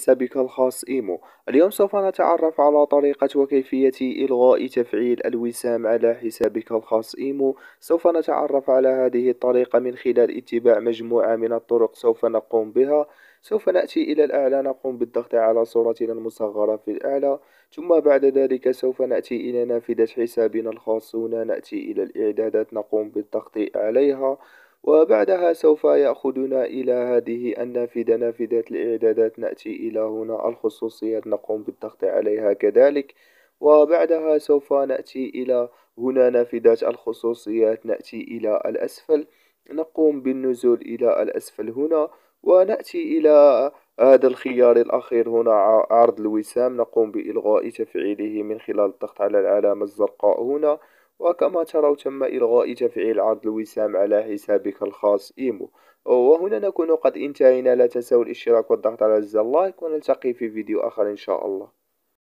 حسابك الخاص إيمو اليوم سوف نتعرف على طريقة وكيفية إلغاء تفعيل الوسام على حسابك الخاص إيمو سوف نتعرف على هذه الطريقة من خلال اتباع مجموعة من الطرق سوف نقوم بها سوف نأتي إلى الأعلى نقوم بالضغط على صورتنا المصغرة في الأعلى ثم بعد ذلك سوف نأتي إلى نافذة حسابنا الخاص هنا نأتي إلى الإعدادات نقوم بالضغط عليها وبعدها سوف يأخذنا إلى هذه النافذة نافذة الإعدادات نأتي إلى هنا الخصوصيات نقوم بالضغط عليها كذلك وبعدها سوف نأتي إلى هنا نافذة الخصوصيات نأتي إلى الأسفل نقوم بالنزول إلى الأسفل هنا ونأتي إلى هذا الخيار الأخير هنا عرض الوسام نقوم بإلغاء تفعيله من خلال الضغط على العلامة الزرقاء هنا وكما تروا تم إلغاء تفعيل عرض الوسام على حسابك الخاص إيمو وهنا نكون قد انتهينا لا تنسوا الاشتراك والضغط على زر اللايك ونلتقي في فيديو آخر إن شاء الله